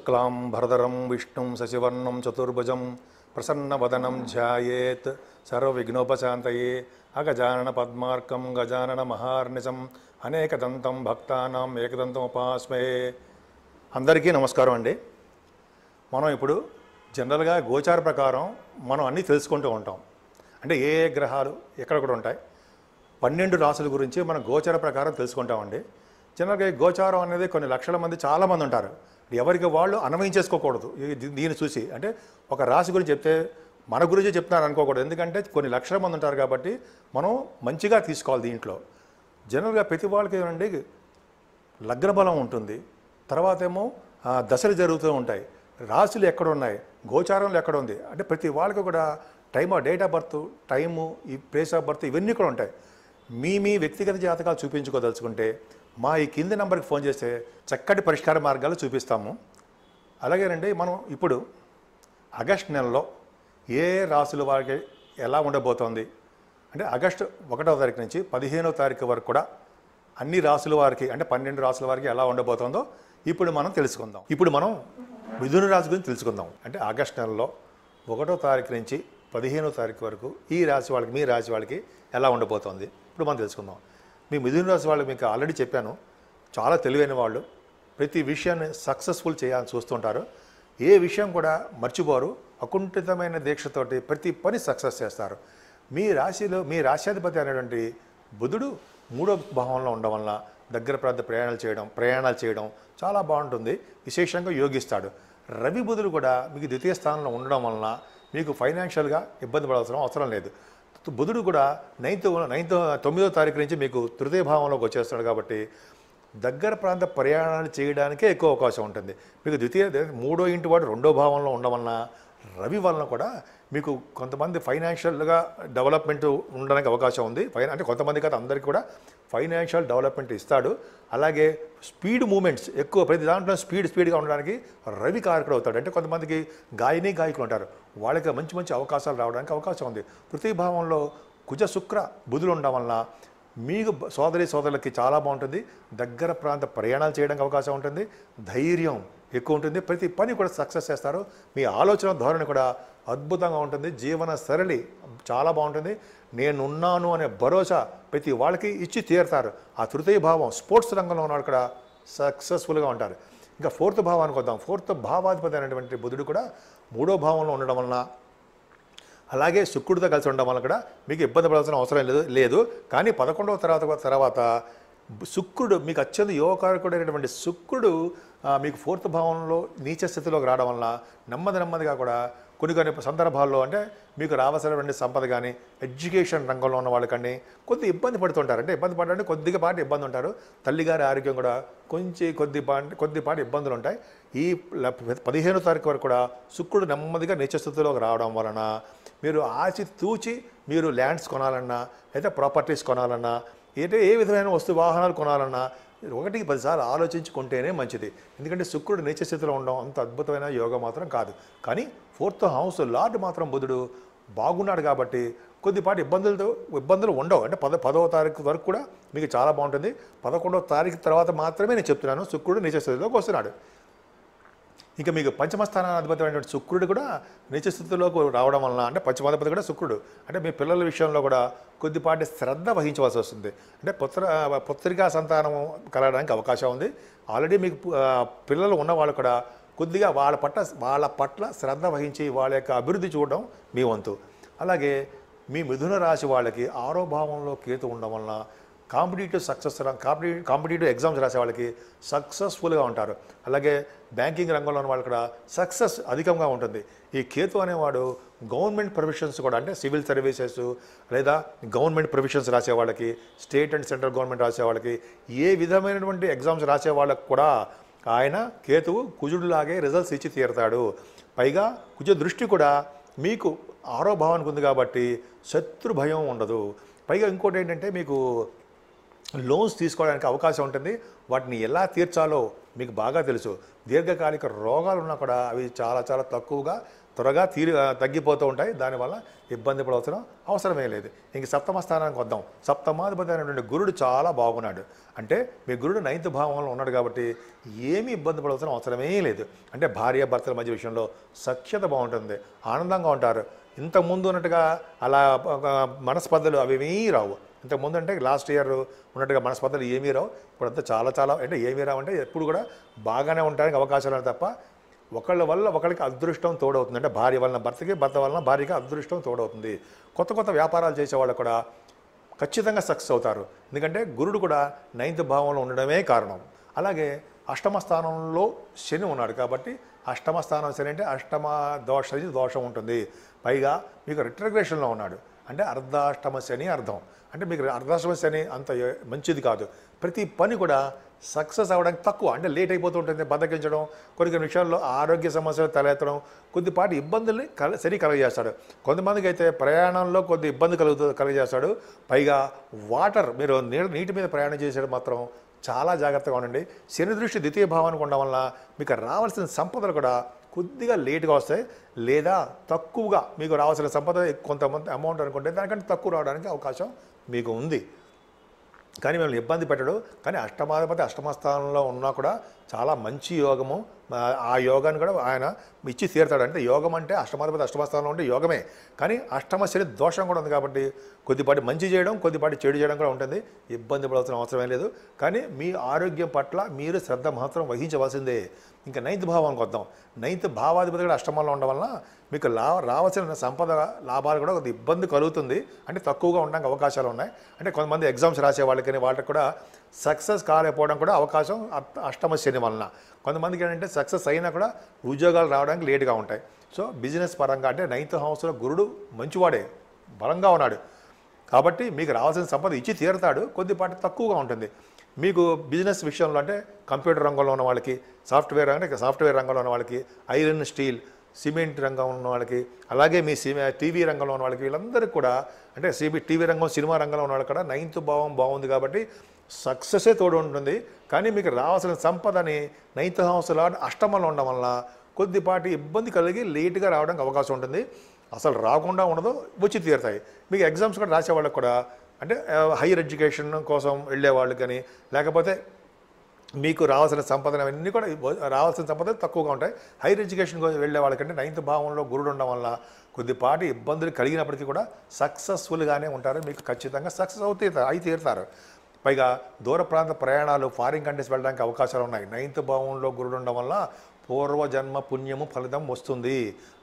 శుక్లాం భరదరం విష్ణుం శశివర్ణం చతుర్భుజం ప్రసన్నవదనం ధ్యాయేత్ సర్వవిఘ్నోపశాంతయే అగజానన పద్మార్కం గజానన మహార్నిజం దంతం భక్తానం ఏకదంతం ఉపాస్మయే అందరికీ నమస్కారం అండి మనం ఇప్పుడు జనరల్గా గోచార ప్రకారం మనం అన్నీ తెలుసుకుంటూ ఉంటాం అంటే ఏ ఏ గ్రహాలు ఎక్కడ కూడా ఉంటాయి పన్నెండు రాసుల గురించి మనం గోచార ప్రకారం తెలుసుకుంటామండి జనరల్గా గోచారం అనేది కొన్ని లక్షల మంది చాలామంది ఉంటారు ఎవరికి వాళ్ళు అన్వయించేసుకోకూడదు దీన్ని చూసి అంటే ఒక రాశి గురించి చెప్తే మన గురించి చెప్తున్నారు అనుకోకూడదు ఎందుకంటే కొన్ని లక్షల మంది ఉంటారు కాబట్టి మనం మంచిగా తీసుకోవాలి దీంట్లో జనరల్గా ప్రతి వాళ్ళకి ఏమండి లగ్న బలం ఉంటుంది తర్వాత ఏమో దశలు జరుగుతూ ఉంటాయి రాశులు ఎక్కడ ఉన్నాయి గోచారంలో ఎక్కడ ఉంది అంటే ప్రతి వాళ్ళకి కూడా time date of birth time ఈ ప్లేస్ ఆఫ్ బర్త్ ఇవన్నీ కూడా ఉంటాయి మీ మీ వ్యక్తిగత జాతకాలు చూపించుకోదలుచుకుంటే మా ఈ కింది నెంబర్కి ఫోన్ చేస్తే చక్కటి పరిష్కార మార్గాలు చూపిస్తాము అలాగేనండి మనం ఇప్పుడు ఆగస్ట్ నెలలో ఏ రాసుల వారికి ఎలా ఉండబోతోంది అంటే ఆగస్టు ఒకటో తారీఖు నుంచి పదిహేనో తారీఖు వరకు కూడా అన్ని రాసుల వారికి అంటే పన్నెండు రాసుల వారికి ఎలా ఉండబోతోందో ఇప్పుడు మనం తెలుసుకుందాం ఇప్పుడు మనం మిథున రాశి గురించి తెలుసుకుందాం అంటే ఆగస్ట్ నెలలో ఒకటో తారీఖు నుంచి పదిహేనో తారీఖు వరకు ఈ రాశి వాళ్ళకి మీ రాశి వాళ్ళకి ఎలా ఉండబోతోంది ఇప్పుడు మనం తెలుసుకుందాం మీ మిథున రాశి వాళ్ళు మీకు ఆల్రెడీ చెప్పాను చాలా తెలివైన వాళ్ళు ప్రతి విషయాన్ని సక్సెస్ఫుల్ చేయాలని చూస్తుంటారు ఏ విషయం కూడా మర్చిపోరు అకుంఠితమైన దీక్షతోటి ప్రతి పని సక్సెస్ చేస్తారు మీ రాశిలో మీ రాశ్యాధిపతి అనేటువంటి బుధుడు మూడో భావంలో ఉండడం వల్ల దగ్గర ప్రాంత ప్రయాణాలు చేయడం ప్రయాణాలు చేయడం చాలా బాగుంటుంది విశేషంగా యోగిస్తాడు రవి బుధుడు కూడా మీకు ద్వితీయ స్థానంలో ఉండడం వలన మీకు ఫైనాన్షియల్గా ఇబ్బంది పడాల్సిన అవసరం లేదు బుధుడు కూడా నైన్త్ నైన్త్ తొమ్మిదో తారీఖు నుంచి మీకు తృతీయ భావంలోకి వచ్చేస్తున్నాడు కాబట్టి దగ్గర ప్రాంత ప్రయాణాలు చేయడానికే ఎక్కువ అవకాశం ఉంటుంది మీకు ద్వితీయ మూడో ఇంటి వాడు రెండో భావంలో ఉండవలన రవి వలన కూడా మీకు కొంతమంది ఫైనాన్షియల్గా డెవలప్మెంట్ ఉండడానికి అవకాశం ఉంది ఫైన్ అంటే కొంతమంది కదా అందరికీ కూడా ఫైనాన్షియల్ డెవలప్మెంట్ ఇస్తాడు అలాగే స్పీడ్ మూమెంట్స్ ఎక్కువ ప్రతి దాంట్లో స్పీడ్ స్పీడ్గా ఉండడానికి రవి కారకుడు అవుతాడు అంటే కొంతమందికి గాయని గాయకులు ఉంటారు వాళ్ళకి మంచి మంచి అవకాశాలు రావడానికి అవకాశం ఉంది ప్రతి భావంలో కుజ శుక్ర బుధులు ఉండడం వలన మీకు సోదరి సోదరులకి చాలా బాగుంటుంది దగ్గర ప్రాంత ప్రయాణాలు చేయడానికి అవకాశం ఉంటుంది ధైర్యం ఎక్కువ ఉంటుంది ప్రతి పని కూడా సక్సెస్ చేస్తారు మీ ఆలోచన ధోరణి కూడా అద్భుతంగా ఉంటుంది జీవన సరళి చాలా బాగుంటుంది నేనున్నాను అనే భరోసా ప్రతి వాళ్ళకి ఇచ్చి తీరుతారు ఆ తృతీయ భావం స్పోర్ట్స్ రంగంలో వాళ్ళు కూడా సక్సెస్ఫుల్గా ఉంటారు ఇంకా ఫోర్త్ భావానికి వద్దాం ఫోర్త్ భావాధిపతి అయినటువంటి బుధుడు కూడా మూడో భావంలో ఉండడం వలన అలాగే శుక్రుడితో కలిసి ఉండడం వల్ల కూడా మీకు ఇబ్బంది పడాల్సిన అవసరం లేదు లేదు కానీ పదకొండవ తర్వాత తర్వాత శుక్రుడు మీకు అత్యంత యోగకారకుడైనటువంటి శుక్రుడు మీకు ఫోర్త్ భావంలో నీచ స్థితిలోకి రావడం వలన నెమ్మది నెమ్మదిగా కూడా కొన్ని కొన్ని సందర్భాల్లో అంటే మీకు రావాల్సినటువంటి సంపద కానీ ఎడ్యుకేషన్ రంగంలో ఉన్న వాళ్ళకండి కొద్ది ఇబ్బంది పడుతుంటారు అంటే ఇబ్బంది పడాలంటే కొద్దిగా పాటు ఇబ్బంది ఉంటారు తల్లిగారి ఆరోగ్యం కూడా కొంచెం కొద్ది కొద్దిపాటి ఇబ్బందులు ఉంటాయి ఈ పదిహేను తారీఖు వరకు కూడా శుక్రుడు నెమ్మదిగా నిత్యస్థితిలోకి రావడం వలన మీరు ఆచి తూచి మీరు ల్యాండ్స్ కొనాలన్నా లేదా ప్రాపర్టీస్ కొనాలన్నా ఏంటంటే ఏ విధమైన వస్తు వాహనాలు కొనాలన్నా ఒకటికి పదిసార్లు ఆలోచించుకుంటేనే మంచిది ఎందుకంటే శుక్రుడు నీచ స్థితిలో ఉండడం అంత అద్భుతమైన యోగం మాత్రం కాదు కానీ ఫోర్త్ హౌస్ లార్డ్ మాత్రం బుధుడు బాగున్నాడు కాబట్టి కొద్దిపాటి ఇబ్బందులతో ఇబ్బందులు ఉండవు అంటే పద పదవ తారీఖు వరకు కూడా మీకు చాలా బాగుంటుంది పదకొండవ తారీఖు తర్వాత మాత్రమే నేను చెప్తున్నాను శుక్రుడు నీచ స్థితిలోకి వస్తున్నాడు ఇంకా మీకు పంచమ అయినటువంటి శుక్రుడు కూడా నిత్యస్థితిలోకి రావడం వలన అంటే పంచమాధిపతి కూడా శుక్రుడు అంటే మీ పిల్లల విషయంలో కూడా కొద్దిపాటి శ్రద్ధ వహించవలసి వస్తుంది అంటే పుత్ర పుత్రికా సంతానం కలగడానికి అవకాశం ఉంది ఆల్రెడీ మీకు పిల్లలు ఉన్నవాళ్ళు కూడా కొద్దిగా వాళ్ళ పట్ల వాళ్ళ పట్ల శ్రద్ధ వహించి వాళ్ళ యొక్క అభివృద్ధి చూడడం మీ వంతు అలాగే మీ మిథున రాశి వాళ్ళకి ఆరోభావంలో కేతు ఉండడం వలన కాంపిటేటివ్ సక్సెస్ కాంపిటే కాంపిటేటివ్ ఎగ్జామ్స్ రాసే వాళ్ళకి సక్సెస్ఫుల్గా ఉంటారు అలాగే బ్యాంకింగ్ రంగంలో ఉన్న వాళ్ళు కూడా సక్సెస్ అధికంగా ఉంటుంది ఈ కేతు అనేవాడు గవర్నమెంట్ ప్రొవిషన్స్ కూడా అంటే సివిల్ సర్వీసెస్ లేదా గవర్నమెంట్ ప్రొవిషన్స్ రాసే వాళ్ళకి స్టేట్ అండ్ సెంట్రల్ గవర్నమెంట్ రాసే వాళ్ళకి ఏ విధమైనటువంటి ఎగ్జామ్స్ రాసే వాళ్ళకు కూడా ఆయన కేతువు కుజుడులాగే రిజల్ట్స్ ఇచ్చి తీరుతాడు పైగా కుజ దృష్టి కూడా మీకు ఆరో భావానికి ఉంది కాబట్టి శత్రు భయం ఉండదు పైగా ఇంకోటి ఏంటంటే మీకు లోన్స్ తీసుకోవడానికి అవకాశం ఉంటుంది వాటిని ఎలా తీర్చాలో మీకు బాగా తెలుసు దీర్ఘకాలిక రోగాలు ఉన్నా కూడా అవి చాలా చాలా తక్కువగా త్వరగా తీరి తగ్గిపోతూ ఉంటాయి దానివల్ల ఇబ్బంది పడవలసిన అవసరమే లేదు ఇంక సప్తమ స్థానానికి వద్దాం సప్తమాధిపతి అయినటువంటి గురుడు చాలా బాగున్నాడు అంటే మీ గురుడు నైన్త్ భావంలో ఉన్నాడు కాబట్టి ఏమీ ఇబ్బంది పడవలసిన అవసరమే లేదు అంటే భార్య భర్తల మధ్య విషయంలో సఖ్యత బాగుంటుంది ఆనందంగా ఉంటారు ఇంతకుముందు ఉన్నట్టుగా అలా మనస్పర్ధలు అవి రావు ఇంతకుముందు అంటే లాస్ట్ ఇయర్ ఉన్నట్టుగా మనస్పర్ధలు ఏమీ రావు ఇప్పుడంతా చాలా చాలా అంటే ఏమీ రావు అంటే ఎప్పుడు కూడా బాగానే ఉండడానికి అవకాశాలు తప్ప ఒకళ్ళ వల్ల ఒకరికి అదృష్టం తోడవుతుంది అంటే భార్య వలన భర్తకి భర్త వలన భార్యకి అదృష్టం తోడవుతుంది కొత్త కొత్త వ్యాపారాలు చేసేవాళ్ళు కూడా ఖచ్చితంగా సక్సెస్ అవుతారు ఎందుకంటే గురుడు కూడా నైన్త్ భావంలో ఉండడమే కారణం అలాగే అష్టమ స్థానంలో శని ఉన్నాడు కాబట్టి అష్టమ స్థానం శని అంటే అష్టమ దోష దోషం ఉంటుంది పైగా మీకు రిట్రగ్రేషన్లో ఉన్నాడు అంటే అర్ధాష్టమ శని అర్థం అంటే మీకు అర్ధాష్టమ శని అంత మంచిది కాదు ప్రతి పని కూడా సక్సెస్ అవ్వడానికి తక్కువ అంటే లేట్ అయిపోతూ ఉంటుంది బద్దకించడం కొన్ని కొన్ని విషయాల్లో ఆరోగ్య సమస్యలు తలెత్తడం కొద్దిపాటి ఇబ్బందుల్ని కల సరి కలగజేస్తాడు కొంతమందికి అయితే ప్రయాణంలో కొద్ది ఇబ్బంది కలుగుతూ కలగజేస్తాడు పైగా వాటర్ మీరు నీళ్ళ నీటి మీద ప్రయాణం చేసేది మాత్రం చాలా జాగ్రత్తగా ఉండండి శని దృష్టి ద్వితీయ భావానికి ఉండడం వల్ల మీకు రావాల్సిన సంపదలు కూడా కొద్దిగా లేట్గా వస్తాయి లేదా తక్కువగా మీకు రావాల్సిన సంపద కొంతమంది అమౌంట్ అనుకుంటే దానికంటే తక్కువ రావడానికి అవకాశం మీకు ఉంది కానీ మిమ్మల్ని ఇబ్బంది పెట్టడు కానీ అష్టమాధిపతి అష్టమ స్థానంలో ఉన్నా కూడా చాలా మంచి యోగము ఆ యోగాన్ని కూడా ఆయన ఇచ్చి తీరుతాడు అంటే యోగం అంటే అష్టమాధిపతి అష్టమస్థానంలో ఉంటే యోగమే కానీ అష్టమ శని దోషం కూడా ఉంది కాబట్టి కొద్దిపాటి మంచి చేయడం కొద్దిపాటి చెడు చేయడం కూడా ఉంటుంది ఇబ్బంది పడాల్సిన అవసరం లేదు కానీ మీ ఆరోగ్యం పట్ల మీరు శ్రద్ధ మాత్రం వహించవలసిందే ఇంకా నైన్త్ భావానికి వద్దాం నైన్త్ భావాధిపతి కూడా అష్టమంలో ఉండడం వలన మీకు లా రావాల్సిన సంపద లాభాలు కూడా కొద్ది ఇబ్బంది కలుగుతుంది అంటే తక్కువగా ఉండడానికి అవకాశాలు ఉన్నాయి అంటే కొంతమంది ఎగ్జామ్స్ రాసే వాళ్ళకి వాళ్ళకి కూడా సక్సెస్ కాలేకపోవడం కూడా అవకాశం అష్టమ శని వలన కొంతమందికి ఏంటంటే సక్సెస్ అయినా కూడా ఉద్యోగాలు రావడానికి లేట్గా ఉంటాయి సో బిజినెస్ పరంగా అంటే నైన్త్ హౌస్లో గురుడు మంచివాడే బలంగా ఉన్నాడు కాబట్టి మీకు రావాల్సిన సంపద ఇచ్చి తీరతాడు కొద్దిపాటి తక్కువగా ఉంటుంది మీకు బిజినెస్ విషయంలో అంటే కంప్యూటర్ రంగంలో ఉన్న వాళ్ళకి సాఫ్ట్వేర్ అంటే సాఫ్ట్వేర్ రంగంలో ఉన్న వాళ్ళకి ఐరన్ స్టీల్ సిమెంట్ రంగంలో ఉన్న వాళ్ళకి అలాగే మీ సిమె టీవీ రంగంలో ఉన్న వాళ్ళకి వీళ్ళందరికీ కూడా అంటే సిబి టీవీ రంగం సినిమా రంగంలో ఉన్న వాళ్ళకి కూడా నైన్త్ భావం బాగుంది కాబట్టి సక్సెసే తోడు ఉంటుంది కానీ మీకు రావాల్సిన సంపదని నైన్త్ హౌస్లో అష్టమంలో ఉండడం వల్ల కొద్దిపాటి ఇబ్బంది కలిగి లేట్గా రావడానికి అవకాశం ఉంటుంది అసలు రాకుండా ఉండదు వచ్చి తీరుతాయి మీకు ఎగ్జామ్స్ కూడా రాసే వాళ్ళకి కూడా అంటే హైయర్ ఎడ్యుకేషన్ కోసం వెళ్ళే వాళ్ళు కానీ లేకపోతే మీకు రావాల్సిన సంపద అవన్నీ కూడా రావాల్సిన సంపద తక్కువగా ఉంటాయి హైయర్ ఎడ్యుకేషన్ కోసం వెళ్ళే వాళ్ళకంటే నైన్త్ భావంలో గురుడు ఉండడం వల్ల కొద్దిపాటి ఇబ్బందులు కలిగినప్పటికీ కూడా సక్సెస్ఫుల్గానే ఉంటారు మీకు ఖచ్చితంగా సక్సెస్ అవుతీ అయి తీరుతారు పైగా దూర ప్రాంత ప్రయాణాలు ఫారిన్ కంట్రీస్ వెళ్ళడానికి అవకాశాలు ఉన్నాయి నైన్త్ భావంలో గురుడు ఉండడం వల్ల పూర్వజన్మ పుణ్యము ఫలితం వస్తుంది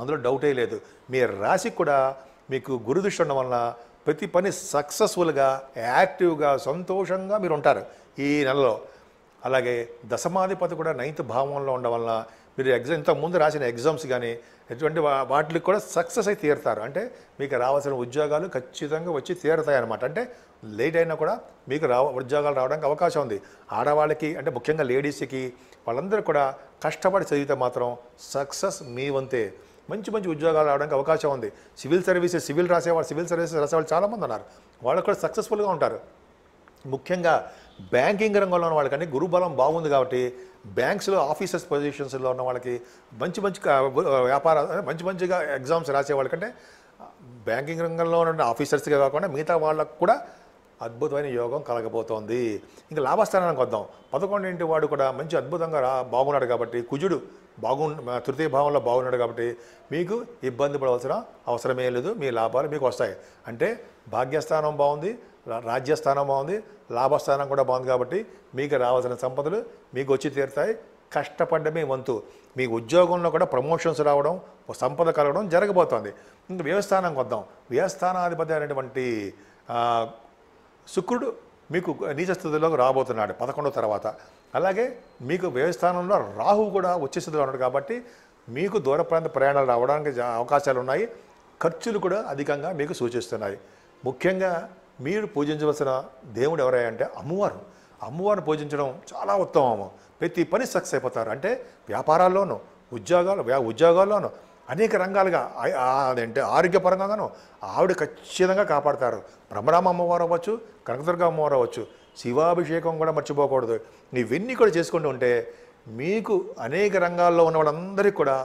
అందులో డౌటే లేదు మీ రాశి కూడా మీకు గురుదృష్టి ఉండడం వల్ల ప్రతి పని సక్సెస్ఫుల్గా యాక్టివ్గా సంతోషంగా మీరు ఉంటారు ఈ నెలలో అలాగే దశమాధిపతి కూడా నైన్త్ భావంలో ఉండడం వల్ల మీరు ఎగ్జామ్ ఇంతకుముందు రాసిన ఎగ్జామ్స్ కానీ ఎటువంటి వాటికి కూడా సక్సెస్ అయి తీరుతారు అంటే మీకు రావాల్సిన ఉద్యోగాలు ఖచ్చితంగా వచ్చి తీరుతాయి అనమాట అంటే లేట్ అయినా కూడా మీకు రావ ఉద్యోగాలు రావడానికి అవకాశం ఉంది ఆడవాళ్ళకి అంటే ముఖ్యంగా లేడీస్కి వాళ్ళందరూ కూడా కష్టపడి చదివితే మాత్రం సక్సెస్ మీ వంతే మంచి మంచి ఉద్యోగాలు రావడానికి అవకాశం ఉంది సివిల్ సర్వీసెస్ సివిల్ రాసేవాళ్ళు సివిల్ సర్వీసెస్ రాసేవాళ్ళు చాలామంది ఉన్నారు వాళ్ళు కూడా సక్సెస్ఫుల్గా ఉంటారు ముఖ్యంగా బ్యాంకింగ్ రంగంలో ఉన్న వాళ్ళకంటే గురుబలం బాగుంది కాబట్టి బ్యాంక్స్లో ఆఫీసర్స్ పొజిషన్స్లో ఉన్న వాళ్ళకి మంచి మంచి వ్యాపార మంచి మంచిగా ఎగ్జామ్స్ రాసే వాళ్ళకంటే బ్యాంకింగ్ రంగంలో ఉన్న ఆఫీసర్స్గా కాకుండా మిగతా వాళ్ళకు కూడా అద్భుతమైన యోగం కలగబోతోంది ఇంకా లాభస్థానానికి వద్దాం పదకొండింటి వాడు కూడా మంచి అద్భుతంగా రా బాగున్నాడు కాబట్టి కుజుడు బాగు తృతీయ భావంలో బాగున్నాడు కాబట్టి మీకు ఇబ్బంది పడవలసిన అవసరమే లేదు మీ లాభాలు మీకు వస్తాయి అంటే భాగ్యస్థానం బాగుంది రాజ్యస్థానం బాగుంది లాభస్థానం కూడా బాగుంది కాబట్టి మీకు రావాల్సిన సంపదలు మీకు వచ్చి తీరుతాయి కష్టపడమే వంతు మీ ఉద్యోగంలో కూడా ప్రమోషన్స్ రావడం సంపద కలగడం జరగబోతోంది ఇంకా వ్యవస్థానం కొద్దాం వ్యవస్థానాధిపతి అనేటువంటి శుక్రుడు మీకు నీచస్థితిలోకి రాబోతున్నాడు పదకొండో తర్వాత అలాగే మీకు వ్యవస్థానంలో రాహు కూడా వచ్చే స్థితిలో ఉన్నాడు కాబట్టి మీకు దూర ప్రాంత ప్రయాణాలు రావడానికి అవకాశాలు ఉన్నాయి ఖర్చులు కూడా అధికంగా మీకు సూచిస్తున్నాయి ముఖ్యంగా మీరు పూజించవలసిన దేవుడు ఎవరై అంటే అమ్మవారు అమ్మవారిని పూజించడం చాలా ఉత్తమము ప్రతి పని సక్సెస్ అయిపోతారు అంటే వ్యాపారాల్లోనూ ఉద్యోగాలు ఉద్యోగాల్లోనూ అనేక రంగాలుగా అదంటే ఆరోగ్యపరంగాను ఆవిడ ఖచ్చితంగా కాపాడతారు బ్రహ్మరామ అమ్మవారు అవ్వచ్చు కనకదుర్గ అమ్మవారు అవ్వచ్చు శివాభిషేకం కూడా మర్చిపోకూడదు ఇవన్నీ కూడా చేసుకుంటూ ఉంటే మీకు అనేక రంగాల్లో ఉన్న వాళ్ళందరికీ కూడా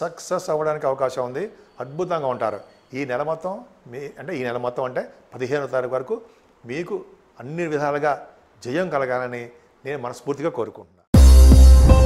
సక్సెస్ అవ్వడానికి అవకాశం ఉంది అద్భుతంగా ఉంటారు ఈ నెల మొత్తం మీ అంటే ఈ నెల మొత్తం అంటే పదిహేనో తారీఖు వరకు మీకు అన్ని విధాలుగా జయం కలగాలని నేను మనస్ఫూర్తిగా కోరుకుంటున్నాను